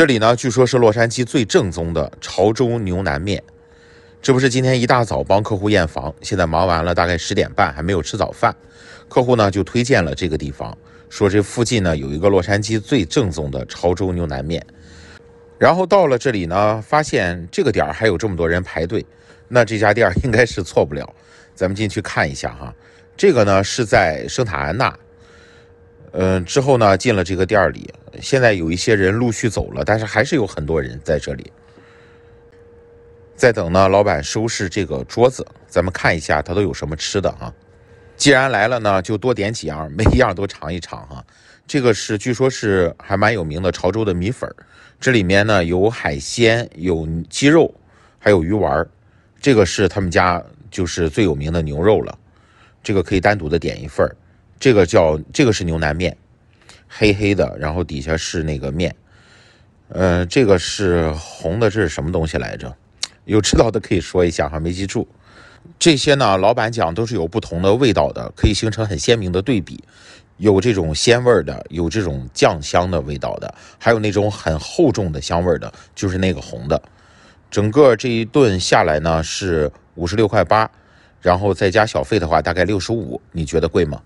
这里呢，据说是洛杉矶最正宗的潮州牛腩面。这不是今天一大早帮客户验房，现在忙完了，大概十点半还没有吃早饭。客户呢就推荐了这个地方，说这附近呢有一个洛杉矶最正宗的潮州牛腩面。然后到了这里呢，发现这个点儿还有这么多人排队，那这家店应该是错不了。咱们进去看一下哈。这个呢是在圣塔安娜，嗯，之后呢进了这个店里。现在有一些人陆续走了，但是还是有很多人在这里在等呢。老板收拾这个桌子，咱们看一下他都有什么吃的啊。既然来了呢，就多点几样，每一样都尝一尝哈。这个是据说是还蛮有名的潮州的米粉，这里面呢有海鲜，有鸡肉，还有鱼丸。这个是他们家就是最有名的牛肉了，这个可以单独的点一份这个叫这个是牛腩面。黑黑的，然后底下是那个面，嗯，这个是红的，这是什么东西来着？有知道的可以说一下哈，没记住。这些呢，老板讲都是有不同的味道的，可以形成很鲜明的对比，有这种鲜味的，有这种酱香的味道的，还有那种很厚重的香味的，就是那个红的。整个这一顿下来呢是五十六块八，然后再加小费的话大概六十五，你觉得贵吗？